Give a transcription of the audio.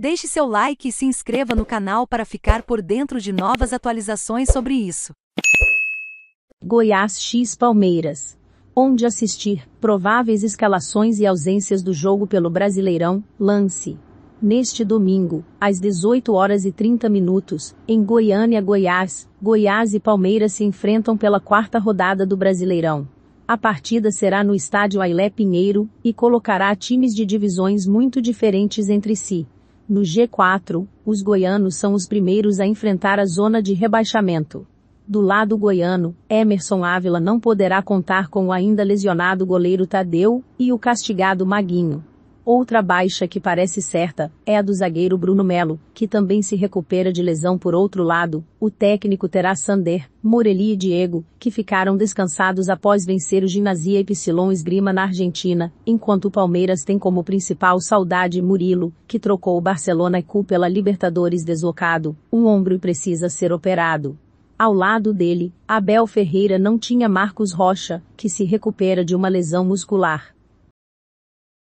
Deixe seu like e se inscreva no canal para ficar por dentro de novas atualizações sobre isso. Goiás X Palmeiras. Onde assistir prováveis escalações e ausências do jogo pelo Brasileirão, lance. Neste domingo, às 18 horas e 30 minutos, em Goiânia, Goiás, Goiás e Palmeiras se enfrentam pela quarta rodada do Brasileirão. A partida será no estádio Ailé Pinheiro e colocará times de divisões muito diferentes entre si. No G4, os goianos são os primeiros a enfrentar a zona de rebaixamento. Do lado goiano, Emerson Ávila não poderá contar com o ainda lesionado goleiro Tadeu e o castigado Maguinho. Outra baixa que parece certa é a do zagueiro Bruno Melo, que também se recupera de lesão por outro lado. O técnico terá Sander, Morelli e Diego, que ficaram descansados após vencer o Ginásio e Esgrima na Argentina, enquanto o Palmeiras tem como principal saudade Murilo, que trocou o Barcelona Cu pela Libertadores deslocado. Um ombro precisa ser operado. Ao lado dele, Abel Ferreira não tinha Marcos Rocha, que se recupera de uma lesão muscular.